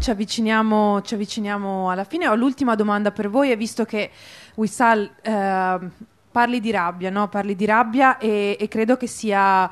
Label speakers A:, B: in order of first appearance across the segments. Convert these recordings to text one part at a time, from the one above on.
A: ci avviciniamo, ci avviciniamo alla fine. Ho l'ultima domanda per voi, e visto che Wissal eh, parli di rabbia, no? parli di rabbia e, e credo che sia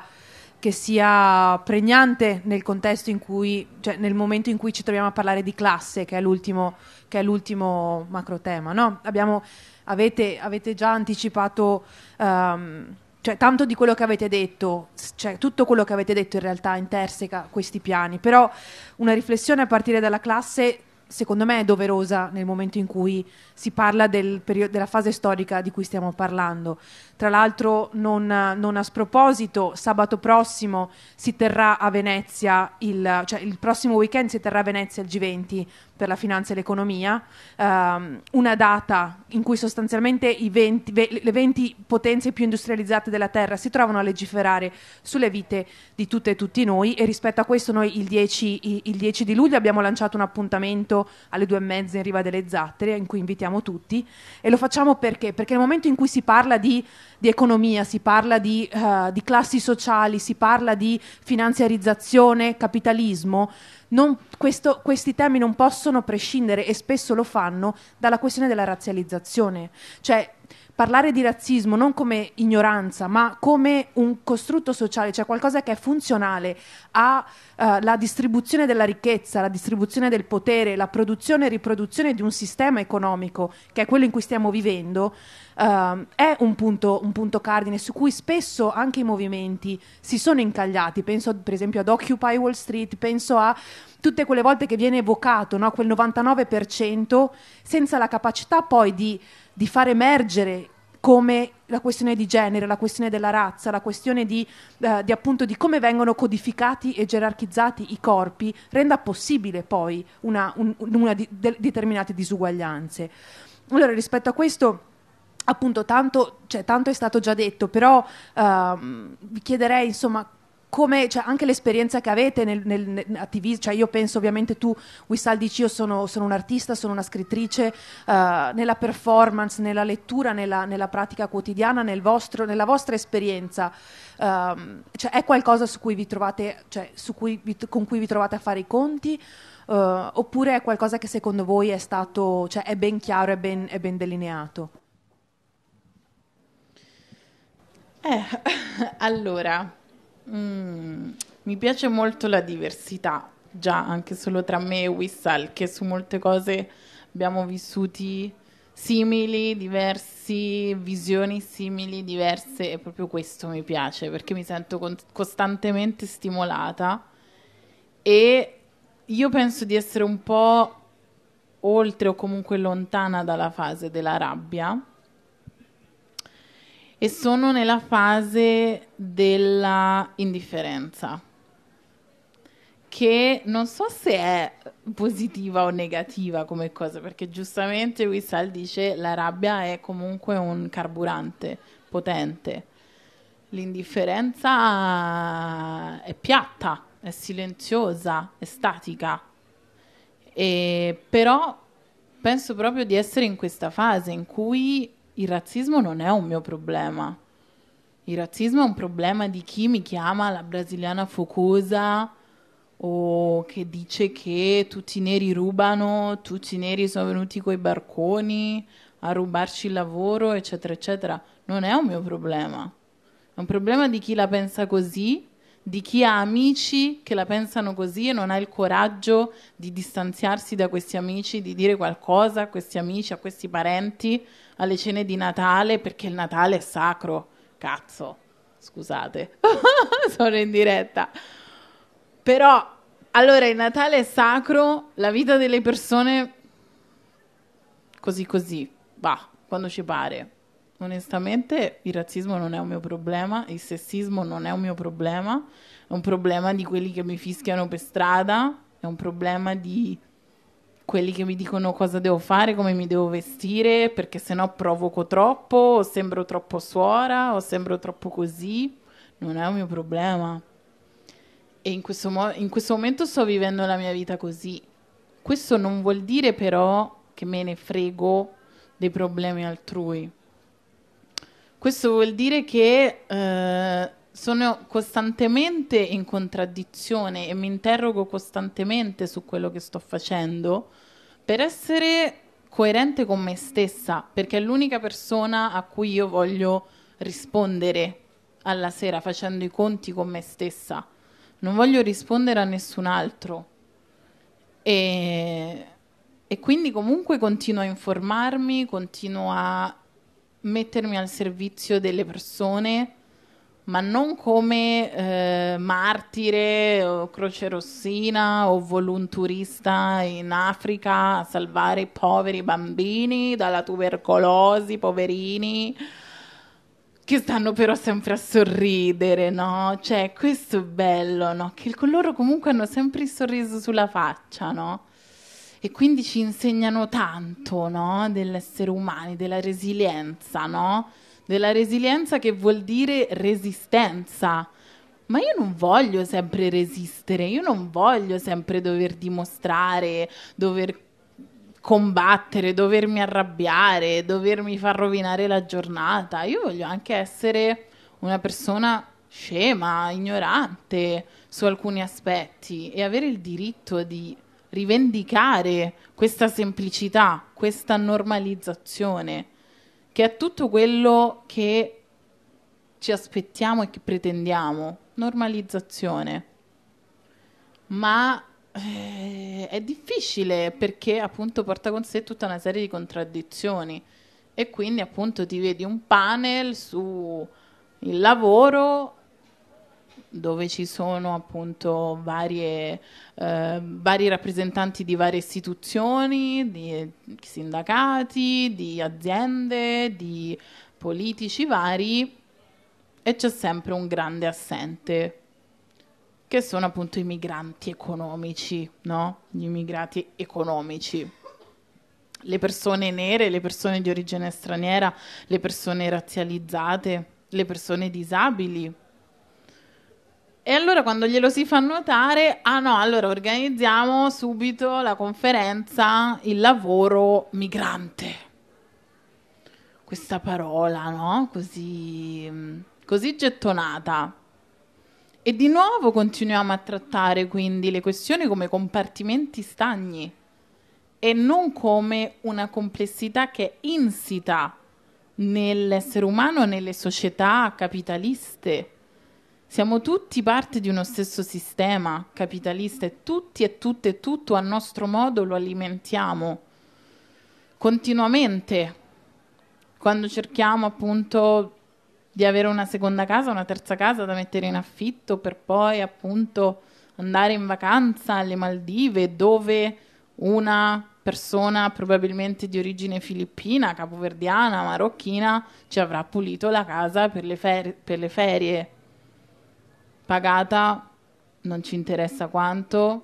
A: che sia pregnante nel contesto in cui, cioè nel momento in cui ci troviamo a parlare di classe, che è l'ultimo, che è l'ultimo macro tema. No? Abbiamo, avete, avete, già anticipato um, cioè tanto di quello che avete detto, cioè tutto quello che avete detto in realtà interseca questi piani, però una riflessione a partire dalla classe secondo me è doverosa nel momento in cui si parla del periodo, della fase storica di cui stiamo parlando. Tra l'altro, non, non a sproposito, sabato prossimo si terrà a Venezia, il, cioè il prossimo weekend si terrà a Venezia il G20, per la finanza e l'economia, ehm, una data in cui sostanzialmente 20, le 20 potenze più industrializzate della Terra si trovano a legiferare sulle vite di tutte e tutti noi e rispetto a questo noi il 10, il 10 di luglio abbiamo lanciato un appuntamento alle due e mezza in Riva delle Zattere in cui invitiamo tutti e lo facciamo perché? Perché nel momento in cui si parla di, di economia, si parla di, uh, di classi sociali, si parla di finanziarizzazione, capitalismo, non, questo, questi temi non possono prescindere e spesso lo fanno dalla questione della razzializzazione. Cioè, parlare di razzismo non come ignoranza, ma come un costrutto sociale, cioè qualcosa che è funzionale alla eh, uh, distribuzione della ricchezza, la distribuzione del potere, la produzione e riproduzione di un sistema economico, che è quello in cui stiamo vivendo, uh, è un punto, un punto, cardine su cui spesso anche i movimenti si sono incagliati. Penso per esempio ad Occupy Wall Street, penso a tutte quelle volte che viene evocato no? quel 99% senza la capacità poi di di far emergere come la questione di genere, la questione della razza, la questione di, eh, di, appunto di come vengono codificati e gerarchizzati i corpi renda possibile poi una, un, una di, de, determinate disuguaglianze. Allora rispetto a questo appunto tanto, cioè, tanto è stato già detto, però eh, vi chiederei insomma come, cioè, anche l'esperienza che avete nel, nel, nel attivismo, cioè io penso ovviamente tu, Wissal dici io sono, sono un'artista, sono una scrittrice, uh, nella performance, nella lettura, nella, nella pratica quotidiana, nel vostro, nella vostra esperienza, uh, cioè, è qualcosa su cui vi trovate, cioè, cui vi, con cui vi trovate a fare i conti? Uh, oppure è qualcosa che secondo voi è stato, cioè è ben chiaro, è ben, è ben delineato?
B: Eh, allora, Mm, mi piace molto la diversità, già anche solo tra me e Whistle, che su molte cose abbiamo vissuti simili, diversi, visioni simili, diverse e proprio questo mi piace perché mi sento con- costantemente stimolata e io penso di essere un po' oltre o comunque lontana dalla fase della rabbia e sono nella fase della indifferenza che non so se è positiva o negativa come cosa, perché giustamente Wissal dice la rabbia è comunque un carburante potente. L'indifferenza è piatta, è silenziosa, è statica. E però penso proprio di essere in questa fase in cui il razzismo non è un mio problema. Il razzismo è un problema di chi mi chiama la brasiliana focosa o che dice che tutti i neri rubano, tutti i neri sono venuti coi barconi a rubarci il lavoro, eccetera, eccetera. Non è un mio problema. È un problema di chi la pensa così di chi ha amici che la pensano così e non ha il coraggio di distanziarsi da questi amici, di dire qualcosa a questi amici, a questi parenti, alle cene di Natale, perché il Natale è sacro. Cazzo, scusate, sono in diretta. Però, allora, il Natale è sacro, la vita delle persone così così, va, quando ci pare. Onestamente il razzismo non è un mio problema, il sessismo non è un mio problema, è un problema di quelli che mi fischiano per strada, è un problema di quelli che mi dicono cosa devo fare, come mi devo vestire, perché sennò provoco troppo, o sembro troppo suora, o sembro troppo così, non è un mio problema. E in questo, mo- in questo momento sto vivendo la mia vita così. Questo non vuol dire però che me ne frego dei problemi altrui questo vuol dire che eh, sono costantemente in contraddizione e mi interrogo costantemente su quello che sto facendo per essere coerente con me stessa, perché è l'unica persona a cui io voglio rispondere alla sera facendo i conti con me stessa. Non voglio rispondere a nessun altro. E, e quindi comunque continuo a informarmi, continuo a mettermi al servizio delle persone, ma non come eh, martire o croce rossina o volunturista in Africa a salvare i poveri bambini dalla tubercolosi, poverini che stanno però sempre a sorridere, no? Cioè, questo è bello, no? Che loro comunque hanno sempre il sorriso sulla faccia, no? e quindi ci insegnano tanto no? dell'essere umani, della resilienza, no? della resilienza che vuol dire resistenza. Ma io non voglio sempre resistere, io non voglio sempre dover dimostrare, dover combattere, dovermi arrabbiare, dovermi far rovinare la giornata. Io voglio anche essere una persona scema, ignorante su alcuni aspetti e avere il diritto di rivendicare questa semplicità, questa normalizzazione, che è tutto quello che ci aspettiamo e che pretendiamo, normalizzazione. Ma eh, è difficile perché appunto porta con sé tutta una serie di contraddizioni e quindi appunto ti vedi un panel su il lavoro dove ci sono appunto varie, eh, vari rappresentanti di varie istituzioni, di sindacati, di aziende, di politici vari e c'è sempre un grande assente che sono appunto i migranti economici, no? Gli immigrati economici. Le persone nere, le persone di origine straniera, le persone razzializzate, le persone disabili, e allora quando glielo si fa notare, ah no, allora organizziamo subito la conferenza Il lavoro migrante. Questa parola, no? Così, mm, così gettonata. E di nuovo continuiamo a trattare quindi le questioni come compartimenti stagni e non come una complessità che è insita nell'essere umano, nelle società capitaliste siamo tutti parte di uno stesso sistema capitalista e tutti e tutte e tutto a nostro modo lo alimentiamo continuamente quando cerchiamo appunto di avere una seconda casa, una terza casa da mettere in affitto per poi appunto andare in vacanza alle Maldive dove una persona probabilmente di origine filippina, capoverdiana, marocchina ci avrà pulito la casa per le, fer- per le ferie pagata, non ci interessa quanto,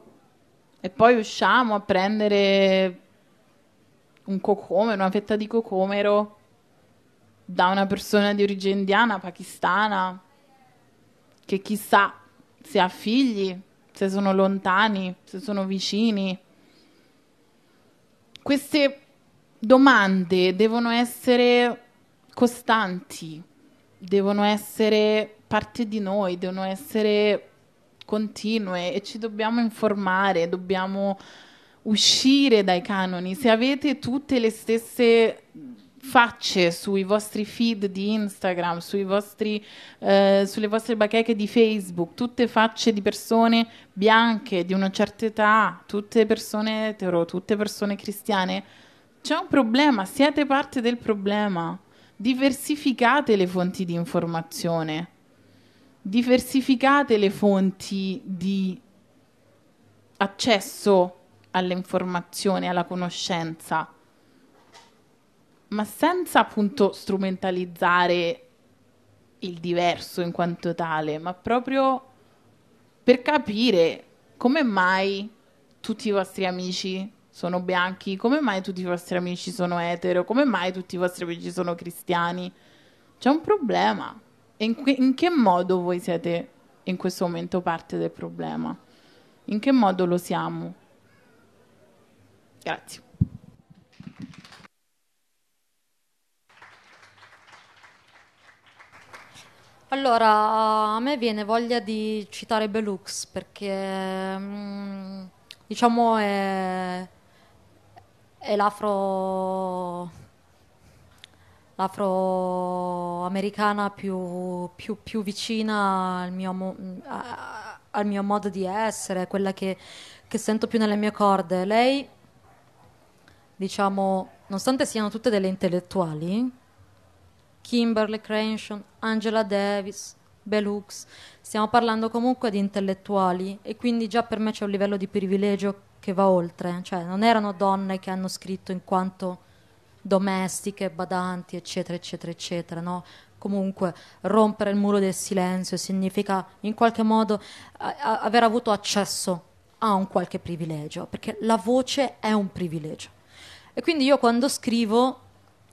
B: e poi usciamo a prendere un cocomero, una fetta di cocomero da una persona di origine indiana, pakistana, che chissà se ha figli, se sono lontani, se sono vicini. Queste domande devono essere costanti, devono essere parte di noi, devono essere continue e ci dobbiamo informare, dobbiamo uscire dai canoni. Se avete tutte le stesse facce sui vostri feed di Instagram, vostri, eh, sulle vostre bacheche di Facebook, tutte facce di persone bianche di una certa età, tutte persone etero, tutte persone cristiane, c'è un problema, siete parte del problema. Diversificate le fonti di informazione diversificate le fonti di accesso all'informazione, alla conoscenza, ma senza appunto strumentalizzare il diverso in quanto tale, ma proprio per capire come mai tutti i vostri amici sono bianchi, come mai tutti i vostri amici sono etero, come mai tutti i vostri amici sono cristiani. C'è un problema in, que- in che modo voi siete in questo momento parte del problema? In che modo lo siamo? Grazie.
C: Allora, a me viene voglia di citare Belux perché mm, diciamo è, è l'afro afroamericana più, più, più vicina al mio, al mio, modo di essere, quella che, che sento più nelle mie corde. Lei, diciamo, nonostante siano tutte delle intellettuali, Kimberly Crenshaw, Angela Davis, Belux, stiamo parlando comunque di intellettuali e quindi già per me c'è un livello di privilegio che va oltre, cioè non erano donne che hanno scritto in quanto domestiche, badanti, eccetera, eccetera, eccetera, no? Comunque rompere il muro del silenzio significa in qualche modo a, a, aver avuto accesso a un qualche privilegio, perché la voce è un privilegio. E quindi io quando scrivo,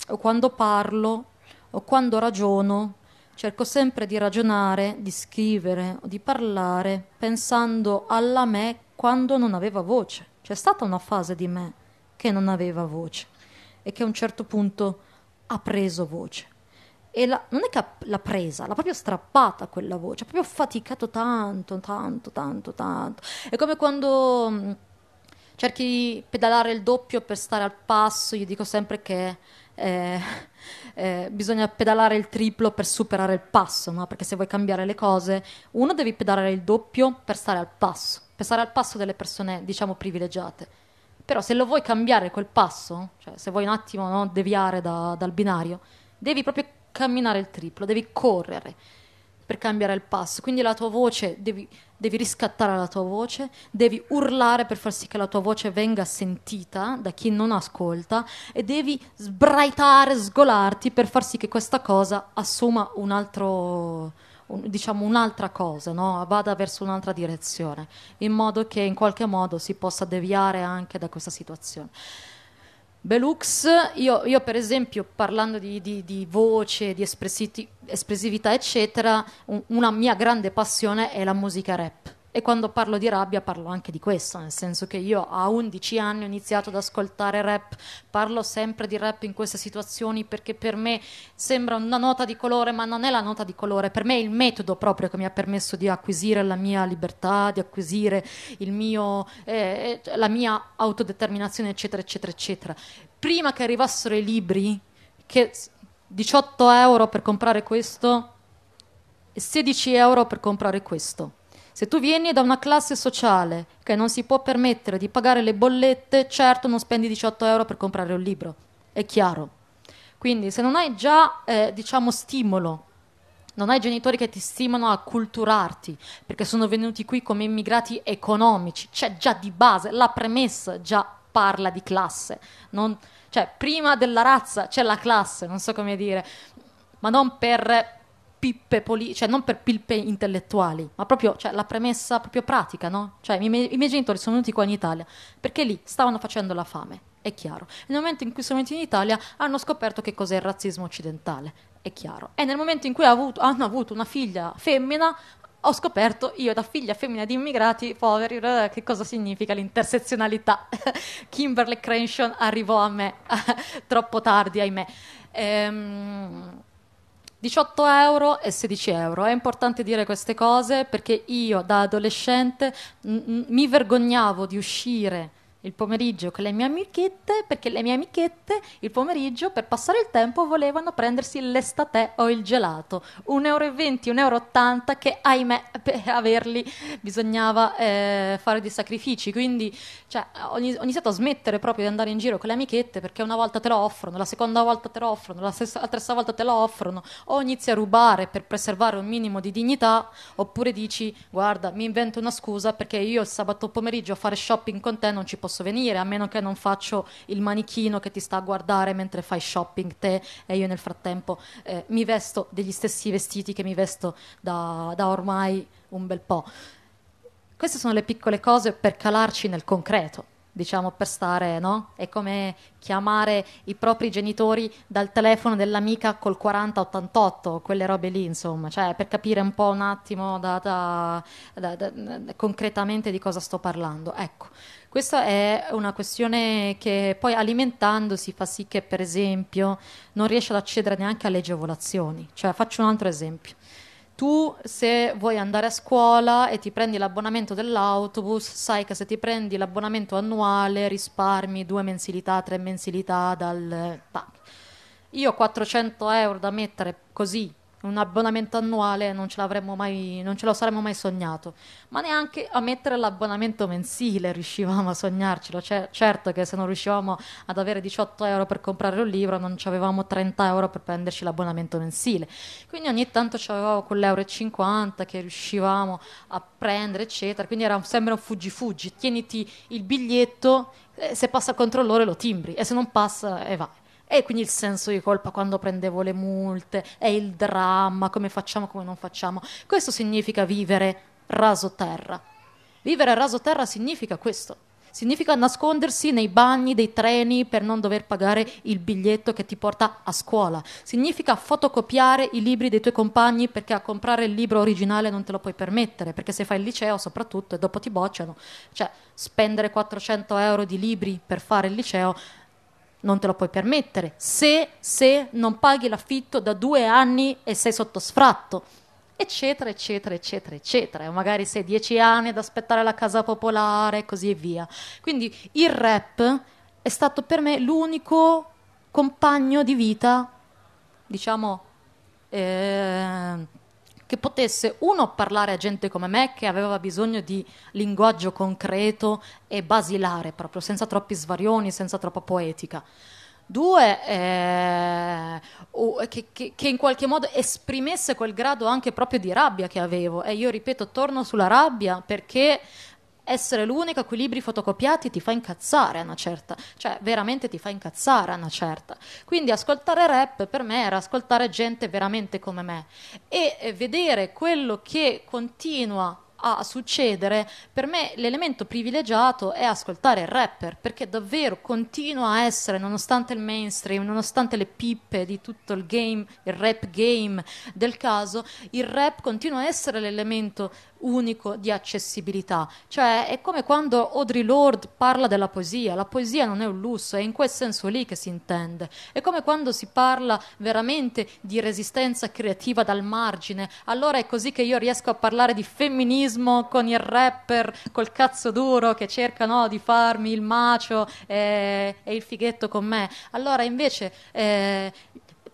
C: o quando parlo, o quando ragiono, cerco sempre di ragionare, di scrivere o di parlare pensando alla me quando non aveva voce. C'è stata una fase di me che non aveva voce e che a un certo punto ha preso voce. E la, non è che l'ha presa, l'ha proprio strappata quella voce, ha proprio faticato tanto, tanto, tanto, tanto. È come quando mm, cerchi di pedalare il doppio per stare al passo, io dico sempre che eh, eh, bisogna pedalare il triplo per superare il passo, no? perché se vuoi cambiare le cose, uno devi pedalare il doppio per stare al passo, per stare al passo delle persone, diciamo, privilegiate però se lo vuoi cambiare quel passo, cioè se vuoi un attimo no, deviare da, dal binario, devi proprio camminare il triplo, devi correre per cambiare il passo. Quindi la tua voce, devi, devi riscattare la tua voce, devi urlare per far sì che la tua voce venga sentita da chi non ascolta e devi sbraitare, sgolarti per far sì che questa cosa assuma un altro un, diciamo un'altra cosa, no? vada verso un'altra direzione, in modo che in qualche modo si possa deviare anche da questa situazione. Belux, io, io, per esempio parlando di, di, di voce, di espressività, eccetera, un, una mia grande passione è la musica rap e quando parlo di rabbia parlo anche di questo, nel senso che io a 11 anni ho iniziato ad ascoltare rap, parlo sempre di rap in queste situazioni perché per me sembra una nota di colore, ma non è la nota di colore, per me è il metodo proprio che mi ha permesso di acquisire la mia libertà, di acquisire mio, eh, eh, la mia autodeterminazione, eccetera, eccetera, eccetera. Prima che arrivassero i libri, che 18 euro per comprare questo e 16 euro per comprare questo se tu vieni da una classe sociale che non si può permettere di pagare le bollette, certo non spendi 18 euro per comprare un libro, è chiaro. Quindi se non hai già, eh, diciamo, stimolo, non hai genitori che ti stimano a culturarti, perché sono venuti qui come immigrati economici, c'è già di base, la premessa già parla di classe, non, cioè prima della razza c'è la classe, non so come dire, ma non per pippe politiche, cioè non per pippe intellettuali, ma proprio cioè, la premessa proprio pratica, no? Cioè i miei, i miei genitori sono venuti qua in Italia perché lì stavano facendo la fame, è chiaro. Nel momento in cui sono venuti in Italia hanno scoperto che cos'è il razzismo occidentale, è chiaro. E nel momento in cui avuto, hanno avuto una figlia femmina, ho scoperto io da figlia femmina di immigrati poveri eh, che cosa significa l'intersezionalità. Kimberly Crenshaw arrivò a me troppo tardi, ahimè. Ehm, 18 euro e 16 euro. È importante dire queste cose perché io da adolescente mi vergognavo di uscire il pomeriggio con le mie amichette, perché le mie amichette il pomeriggio per passare il tempo volevano prendersi l'estate o il gelato, 1,20 euro, 1,80 euro che ahimè per averli bisognava eh, fare dei sacrifici, quindi cioè, ho iniziato a smettere proprio di andare in giro con le amichette perché una volta te lo offrono, la seconda volta te lo offrono, la, stessa, la terza volta te lo offrono, o inizi a rubare per preservare un minimo di dignità, oppure dici guarda mi invento una scusa perché io il sabato pomeriggio a fare shopping con te non ci posso posso venire, a meno che non faccio il manichino che ti sta a guardare mentre fai shopping te e io nel frattempo eh, mi vesto degli stessi vestiti che mi vesto da, da ormai un bel po'. Queste sono le piccole cose per calarci nel concreto diciamo per stare, no? È come chiamare i propri genitori dal telefono dell'amica col 4088, quelle robe lì, insomma, cioè per capire un po' un attimo da, da, da, concretamente di cosa sto parlando. Ecco, questa è una questione che poi alimentandosi fa sì che, per esempio, non riesci ad accedere neanche alle agevolazioni. Cioè, faccio un altro esempio. Tu se vuoi andare a scuola e ti prendi l'abbonamento dell'autobus, sai che se ti prendi l'abbonamento annuale risparmi due mensilità, tre mensilità dal Io ho 400 euro da mettere così un abbonamento annuale non ce, mai, non ce lo saremmo mai sognato, ma neanche a mettere l'abbonamento mensile riuscivamo a sognarcelo, cioè, certo che se non riuscivamo ad avere 18 euro per comprare un libro non avevamo 30 euro per prenderci l'abbonamento mensile, quindi ogni tanto avevamo quell'euro e 50 che riuscivamo a prendere eccetera, quindi era sempre un fuggi fuggi, tieniti il biglietto, eh, se passa contro l'ore lo timbri e se non passa e eh, vai. E quindi il senso di colpa quando prendevo le multe, è il dramma, come facciamo, come non facciamo. Questo significa vivere raso terra. Vivere raso terra significa questo. Significa nascondersi nei bagni dei treni per non dover pagare il biglietto che ti porta a scuola. Significa fotocopiare i libri dei tuoi compagni perché a comprare il libro originale non te lo puoi permettere, perché se fai il liceo soprattutto e dopo ti bocciano. Cioè, spendere 400 euro di libri per fare il liceo non te lo puoi permettere. Se, se non paghi l'affitto da due anni e sei sotto sfratto, eccetera, eccetera, eccetera, eccetera. o magari sei dieci anni ad aspettare la casa popolare e così via. Quindi il rap è stato per me l'unico compagno di vita, diciamo, eh, che potesse, uno, parlare a gente come me che aveva bisogno di linguaggio concreto e basilare, proprio senza troppi svarioni, senza troppa poetica. Due, eh, che, che, che, in qualche modo esprimesse quel grado anche proprio di rabbia che avevo. E io ripeto, torno sulla rabbia perché essere l'unico a cui i libri fotocopiati ti fa incazzare a una certa, cioè veramente ti fa incazzare a una certa. Quindi ascoltare rap per me era ascoltare gente veramente come me e vedere quello che continua a succedere, per me l'elemento privilegiato è ascoltare il rapper, perché davvero continua a essere, nonostante il mainstream, nonostante le pippe di tutto il game, il rap game del caso, il rap continua a essere l'elemento unico di accessibilità. Cioè è come quando Audrey Lorde parla della poesia, la poesia non è un lusso, è in quel senso lì che si intende. È come quando si parla veramente di resistenza creativa dal margine, allora è così che io riesco a parlare di femminismo con il rapper col cazzo duro che cerca no, di farmi il macio eh, e il fighetto con me. Allora invece eh,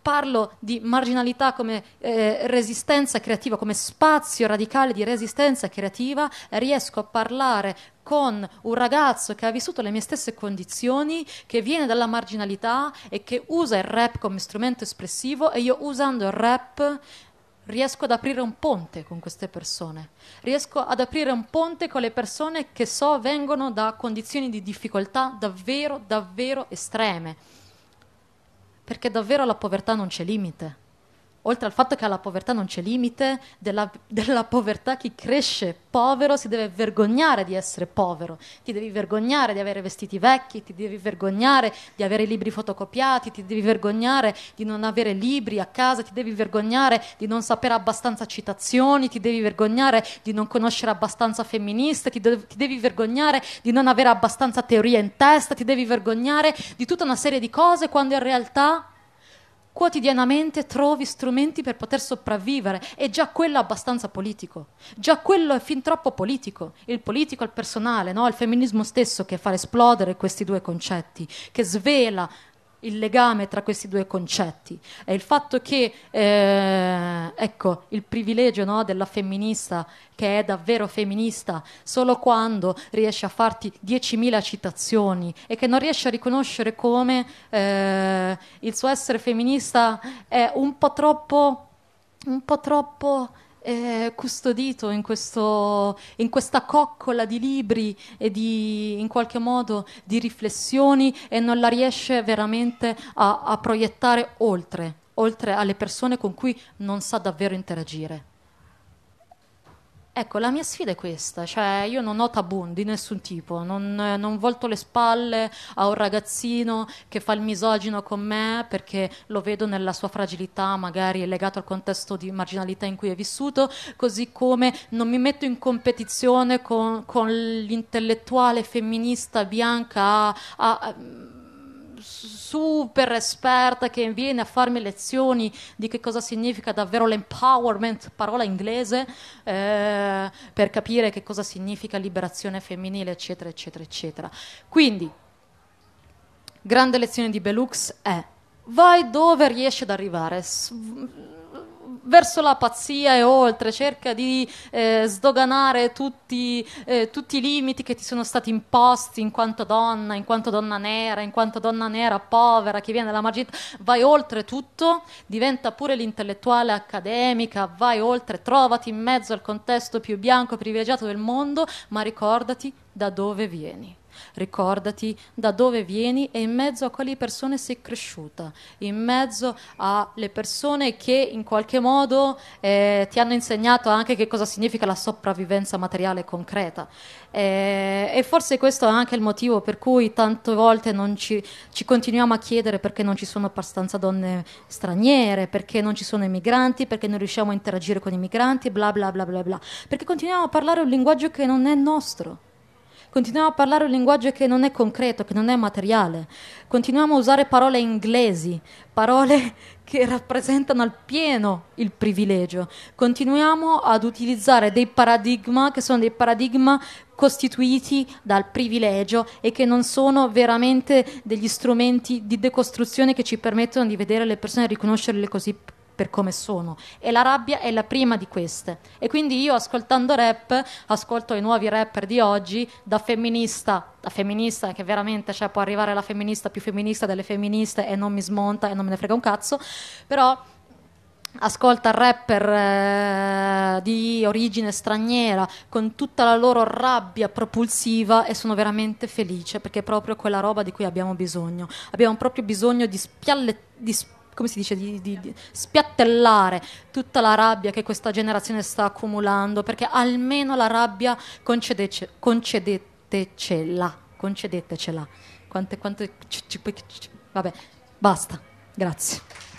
C: parlo di marginalità come eh, resistenza creativa, come spazio radicale di resistenza creativa, riesco a parlare con un ragazzo che ha vissuto le mie stesse condizioni, che viene dalla marginalità e che usa il rap come strumento espressivo e io usando il rap riesco ad aprire un ponte con queste persone, riesco ad aprire un ponte con le persone che so vengono da condizioni di difficoltà davvero, davvero estreme perché davvero alla povertà non c'è limite oltre al fatto che alla povertà non c'è limite, della, della povertà chi cresce povero si deve vergognare di essere povero, ti devi vergognare di avere vestiti vecchi, ti devi vergognare di avere i libri fotocopiati, ti devi vergognare di non avere libri a casa, ti devi vergognare di non sapere abbastanza citazioni, ti devi vergognare di non conoscere abbastanza femministe, ti, de- ti devi vergognare di non avere abbastanza teoria in testa, ti devi vergognare di tutta una serie di cose quando in realtà quotidianamente trovi strumenti per poter sopravvivere è già quello abbastanza politico, già quello è fin troppo politico, il politico al personale, no? il femminismo stesso che fa esplodere questi due concetti, che svela il legame tra questi due concetti. È il fatto che, eh, ecco, il privilegio no, della femminista, che è davvero femminista, solo quando riesce a farti 10.000 citazioni e che non riesce a riconoscere come eh, il suo essere femminista è un po' troppo... Un po' troppo eh, custodito in, questo, in, questa coccola di libri e di, in qualche modo di riflessioni e non la riesce veramente a, a proiettare oltre, oltre alle persone con cui non sa davvero interagire. Ecco, la mia sfida è questa, cioè io non ho tabù di nessun tipo, non, non, volto le spalle a un ragazzino che fa il misogino con me perché lo vedo nella sua fragilità, magari legato al contesto di marginalità in cui è vissuto, così come non mi metto in competizione con, con l'intellettuale femminista bianca a, a, a super esperta che viene a farmi lezioni di che cosa significa davvero l'empowerment, parola inglese, eh, per capire che cosa significa liberazione femminile, eccetera, eccetera, eccetera. Quindi, grande lezione di Belux è vai dove riesci ad arrivare verso la pazzia e oltre, cerca di eh, sdoganare tutti, eh, tutti, i limiti che ti sono stati imposti in quanto donna, in quanto donna nera, in quanto donna nera povera che viene dalla marginalità, vai oltre tutto, diventa pure l'intellettuale accademica, vai oltre, trovati in mezzo al contesto più bianco privilegiato del mondo, ma ricordati da dove vieni. Ricordati da dove vieni e in mezzo a quali persone sei cresciuta, in mezzo alle persone che in qualche modo eh, ti hanno insegnato anche che cosa significa la sopravvivenza materiale concreta. Eh, e forse questo è anche il motivo per cui tante volte ci, ci continuiamo a chiedere perché non ci sono abbastanza donne straniere, perché non ci sono emigranti, perché non riusciamo a interagire con i migranti, bla bla bla bla bla. Perché continuiamo a parlare un linguaggio che non è nostro continuiamo a parlare un linguaggio che non è concreto, che non è materiale, continuiamo a usare parole inglesi, parole che rappresentano al pieno il privilegio, continuiamo ad utilizzare dei paradigma che sono dei paradigma costituiti dal privilegio e che non sono veramente degli strumenti di decostruzione che ci permettono di vedere le persone e riconoscerle così per come sono e la rabbia è la prima di queste. E quindi io ascoltando rap, ascolto i nuovi rapper di oggi, da femminista la femminista che veramente cioè, può arrivare la femminista più femminista delle femministe e non mi smonta e non me ne frega un cazzo, però ascolta rapper eh, di origine straniera con tutta la loro rabbia propulsiva e sono veramente felice perché è proprio quella roba di cui abbiamo bisogno. Abbiamo proprio bisogno di spiallettare di sp- come si dice, di, di, di spiattellare tutta la rabbia che questa generazione sta accumulando, perché almeno la rabbia concedece, concedetecela, concedetecela. Quante, quante, c- c- c- vabbè, basta, grazie.